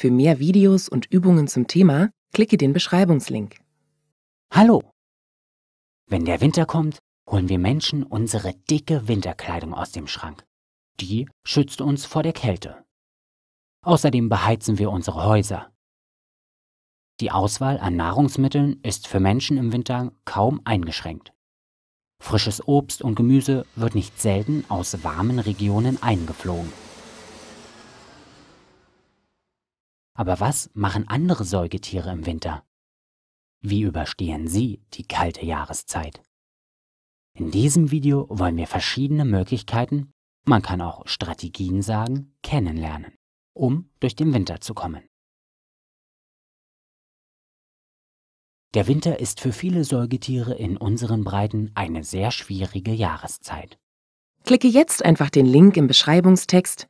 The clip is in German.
Für mehr Videos und Übungen zum Thema klicke den Beschreibungslink. Hallo! Wenn der Winter kommt, holen wir Menschen unsere dicke Winterkleidung aus dem Schrank. Die schützt uns vor der Kälte. Außerdem beheizen wir unsere Häuser. Die Auswahl an Nahrungsmitteln ist für Menschen im Winter kaum eingeschränkt. Frisches Obst und Gemüse wird nicht selten aus warmen Regionen eingeflogen. Aber was machen andere Säugetiere im Winter? Wie überstehen sie die kalte Jahreszeit? In diesem Video wollen wir verschiedene Möglichkeiten, man kann auch Strategien sagen, kennenlernen, um durch den Winter zu kommen. Der Winter ist für viele Säugetiere in unseren Breiten eine sehr schwierige Jahreszeit. Klicke jetzt einfach den Link im Beschreibungstext